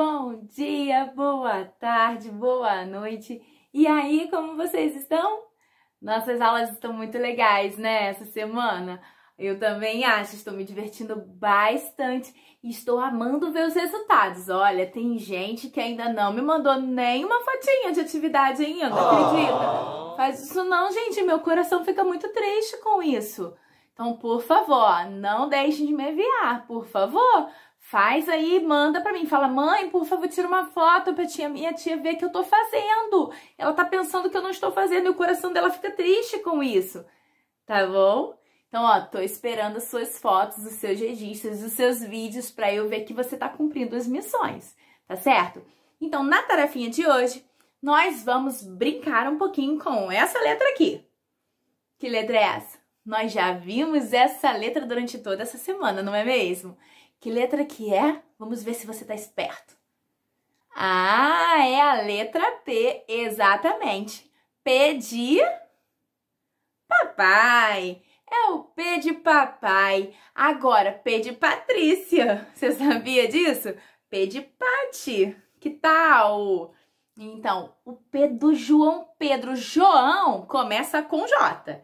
Bom dia, boa tarde, boa noite. E aí, como vocês estão? Nossas aulas estão muito legais, né? Essa semana. Eu também acho, estou me divertindo bastante e estou amando ver os resultados. Olha, tem gente que ainda não me mandou nenhuma fotinha de atividade ainda, oh. acredita? Oh. Faz isso não, gente, meu coração fica muito triste com isso. Então, por favor, não deixem de me enviar, por favor, Faz aí, manda para mim, fala: "Mãe, por favor, tira uma foto para tia, minha tia ver que eu tô fazendo". Ela tá pensando que eu não estou fazendo e o coração dela fica triste com isso. Tá bom? Então, ó, tô esperando as suas fotos, os seus registros, os seus vídeos para eu ver que você tá cumprindo as missões, tá certo? Então, na tarefinha de hoje, nós vamos brincar um pouquinho com essa letra aqui. Que letra é essa? Nós já vimos essa letra durante toda essa semana, não é mesmo? Que letra que é? Vamos ver se você está esperto. Ah, é a letra P, exatamente. P de papai. É o P de papai. Agora, P de Patrícia. Você sabia disso? P de Pati. Que tal? Então, o P do João Pedro. João começa com J.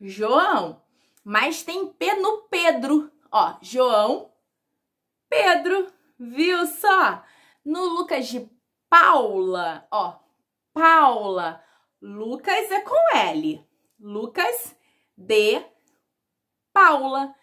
João. Mas tem P no Pedro. Ó, João Pedro, viu só? No Lucas de Paula, ó, Paula. Lucas é com L. Lucas de Paula.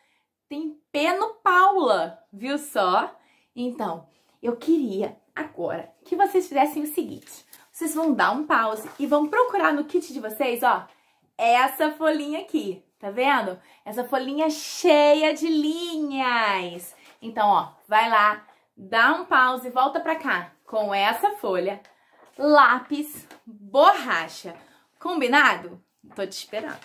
Tem P no Paula, viu só? Então, eu queria agora que vocês fizessem o seguinte. Vocês vão dar um pause e vão procurar no kit de vocês, ó, essa folhinha aqui, tá vendo? Essa folhinha cheia de linhas. Então, ó, vai lá, dá um pause e volta pra cá com essa folha, lápis, borracha. Combinado? Tô te esperando.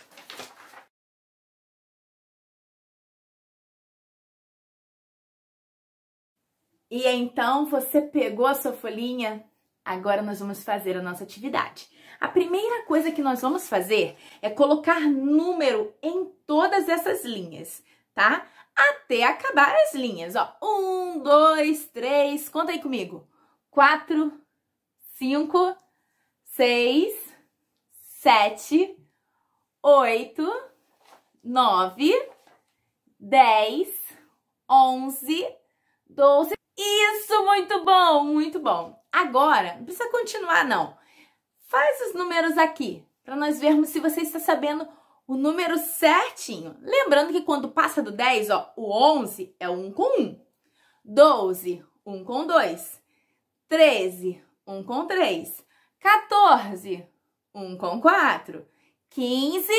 E então você pegou a sua folhinha? Agora nós vamos fazer a nossa atividade. A primeira coisa que nós vamos fazer é colocar número em todas essas linhas tá? Até acabar as linhas, ó. Um, dois, três, conta aí comigo. Quatro, cinco, seis, sete, oito, nove, dez, onze, doze. Isso, muito bom, muito bom. Agora, não precisa continuar, não. Faz os números aqui, para nós vermos se você está sabendo o número certinho. Lembrando que quando passa do 10, ó, o 11 é 1 com 1. 12, 1 com 2. 13, 1 com 3. 14, 1 com 4. 15,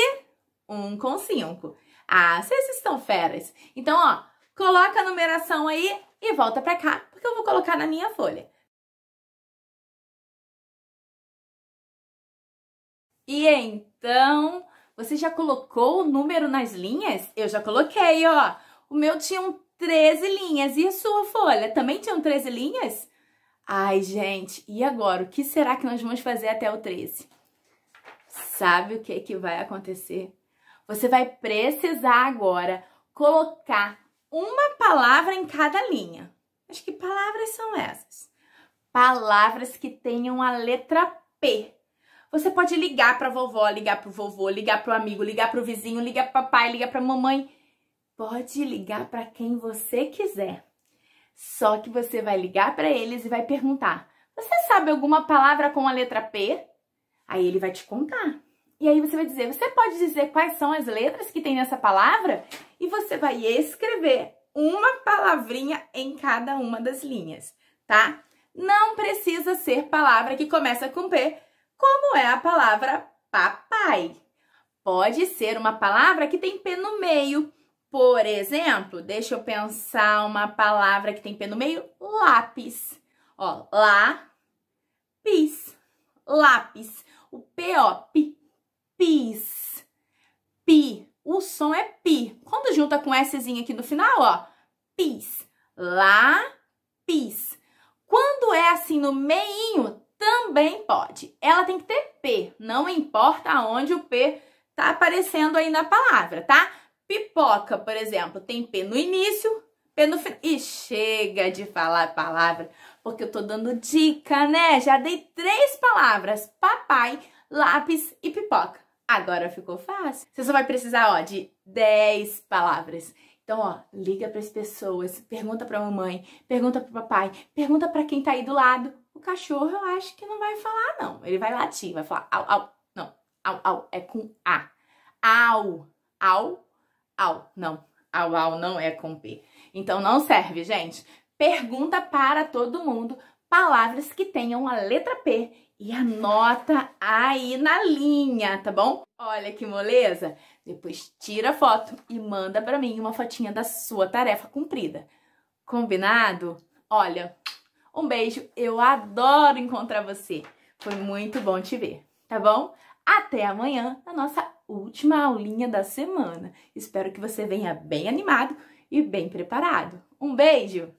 1 com 5. Ah, vocês estão feras. Então, ó, coloca a numeração aí e volta pra cá, porque eu vou colocar na minha folha. E então, você já colocou o número nas linhas? Eu já coloquei, ó. O meu tinha um 13 linhas. E a sua folha? Também tinha 13 linhas? Ai, gente, e agora? O que será que nós vamos fazer até o 13? Sabe o que, é que vai acontecer? Você vai precisar agora colocar uma palavra em cada linha. Mas que palavras são essas? Palavras que tenham a letra P. Você pode ligar pra vovó, ligar pro vovô, ligar pro amigo, ligar pro vizinho, ligar pro papai, ligar pra mamãe. Pode ligar para quem você quiser. Só que você vai ligar para eles e vai perguntar: "Você sabe alguma palavra com a letra P?" Aí ele vai te contar. E aí você vai dizer: "Você pode dizer quais são as letras que tem nessa palavra?" E você vai escrever uma palavrinha em cada uma das linhas, tá? Não precisa ser palavra que começa com P, como é a palavra papai. Pode ser uma palavra que tem P no meio. Por exemplo, deixa eu pensar uma palavra que tem P no meio, lápis. Ó, lá, pis, lápis. O P, ó, pi, pis, pi. O som é pi. Quando junta com Szinho aqui no final, ó, pis, lá, pis. Quando é assim no meinho, também pode. Ela tem que ter P, não importa onde o P tá aparecendo aí na palavra, tá? Pipoca, por exemplo, tem P no início, P no final. E chega de falar a palavra, porque eu tô dando dica, né? Já dei três palavras: papai, lápis e pipoca. Agora ficou fácil. Você só vai precisar, ó, de 10 palavras. Então, ó, liga para as pessoas, pergunta para a mamãe, pergunta para o papai, pergunta para quem tá aí do lado o cachorro eu acho que não vai falar, não. Ele vai latir, vai falar au, au. Não, au, au. É com A. Au, au, au. Não, au, au não é com P. Então não serve, gente. Pergunta para todo mundo palavras que tenham a letra P e anota aí na linha, tá bom? Olha que moleza! Depois tira a foto e manda para mim uma fotinha da sua tarefa cumprida. Combinado? Olha, um beijo, eu adoro encontrar você. Foi muito bom te ver, tá bom? Até amanhã na nossa última aulinha da semana. Espero que você venha bem animado e bem preparado. Um beijo!